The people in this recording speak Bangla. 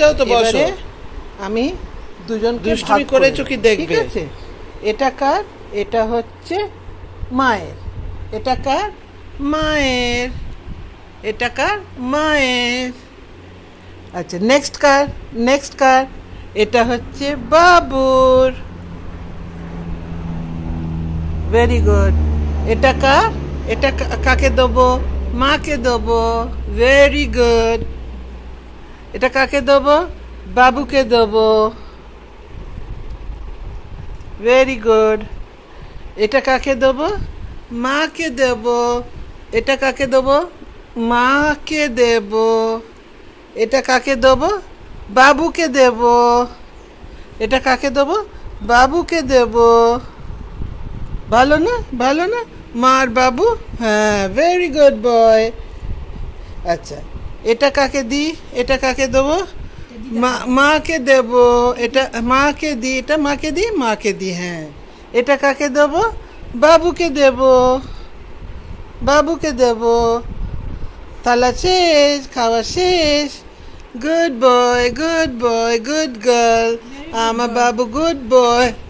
বয়সটাও তো বয়স আমি দুজন দুষ্টুমি করেছো কি দেখবে এটা কার এটা হচ্ছে মায়ের এটা কার মায়ের এটা কার মায়ের আচ্ছা নেক্সট কার নেক্সট কার এটা হচ্ছে বাবুর ভেরি গুড এটা কার এটা কাকে দেবো মাকে দেবো ভেরি গুড এটা কাকে দেব বাবুকে দেব ভেরি গুড এটা কাকে দেব মাকে দেব এটা কাকে দেব মাকে দেব এটা কাকে দেব বাবুকে দেব এটা কাকে দেব বাবুকে দেব ভালো না ভালো না মার বাবু হ্যাঁ ভেরি গুড বয় আচ্ছা এটা কাকে দি এটা কাকে দেব মা কে দেব এটা মা কে দি এটা মা কে দি মা কে দি হ্যাঁ এটা কাকে দেব बाबू কে দেব बाबू কে দেব তালা চিজ খাবেস good boy good boy good girl আমার বাবু গুড বয়